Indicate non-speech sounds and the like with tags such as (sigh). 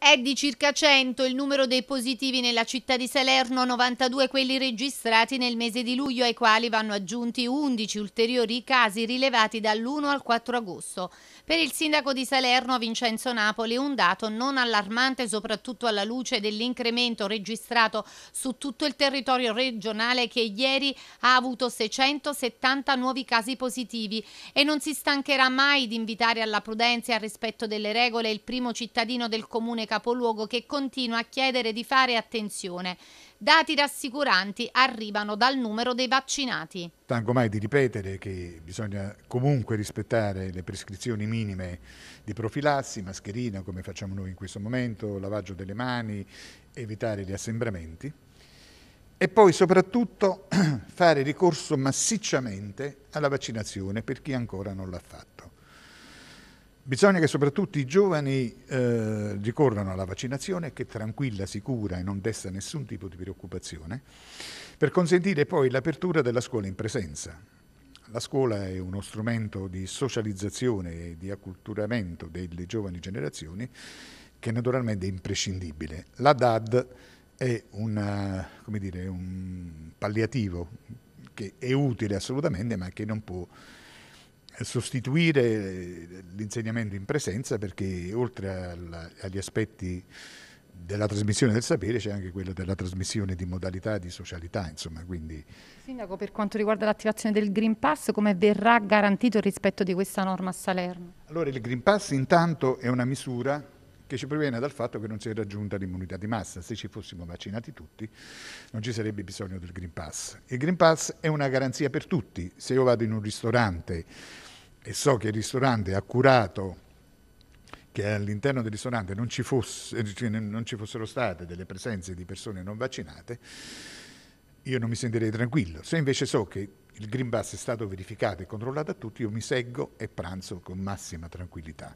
È di circa 100 il numero dei positivi nella città di Salerno, 92 quelli registrati nel mese di luglio, ai quali vanno aggiunti 11 ulteriori casi rilevati dall'1 al 4 agosto. Per il sindaco di Salerno, Vincenzo Napoli, un dato non allarmante, soprattutto alla luce dell'incremento registrato su tutto il territorio regionale che ieri ha avuto 670 nuovi casi positivi e non si stancherà mai di invitare alla prudenza e al rispetto delle regole il primo cittadino del comune capoluogo che continua a chiedere di fare attenzione. Dati rassicuranti arrivano dal numero dei vaccinati. Tango mai di ripetere che bisogna comunque rispettare le prescrizioni minime di profilassi, mascherina come facciamo noi in questo momento, lavaggio delle mani, evitare gli assembramenti e poi soprattutto (clears throat) fare ricorso massicciamente alla vaccinazione per chi ancora non l'ha fatto. Bisogna che soprattutto i giovani eh, ricorrano alla vaccinazione che è tranquilla, sicura e non desta nessun tipo di preoccupazione, per consentire poi l'apertura della scuola in presenza. La scuola è uno strumento di socializzazione e di acculturamento delle giovani generazioni che naturalmente è imprescindibile. La DAD è una, dire, un palliativo che è utile assolutamente ma che non può eh, sostituire eh, l'insegnamento in presenza perché oltre al, agli aspetti della trasmissione del sapere c'è anche quello della trasmissione di modalità di socialità, insomma, quindi... Sindaco, per quanto riguarda l'attivazione del Green Pass, come verrà garantito il rispetto di questa norma a Salerno? Allora, il Green Pass intanto è una misura che ci proviene dal fatto che non si è raggiunta l'immunità di massa. Se ci fossimo vaccinati tutti non ci sarebbe bisogno del Green Pass. Il Green Pass è una garanzia per tutti. Se io vado in un ristorante e so che il ristorante ha curato che all'interno del ristorante non ci, fosse, eh, cioè, non ci, fossero state delle presenze di persone non vaccinate, io non mi sentirei tranquillo. Se invece so che il Green Pass è stato verificato e controllato da tutti, io mi seguo e pranzo con massima tranquillità.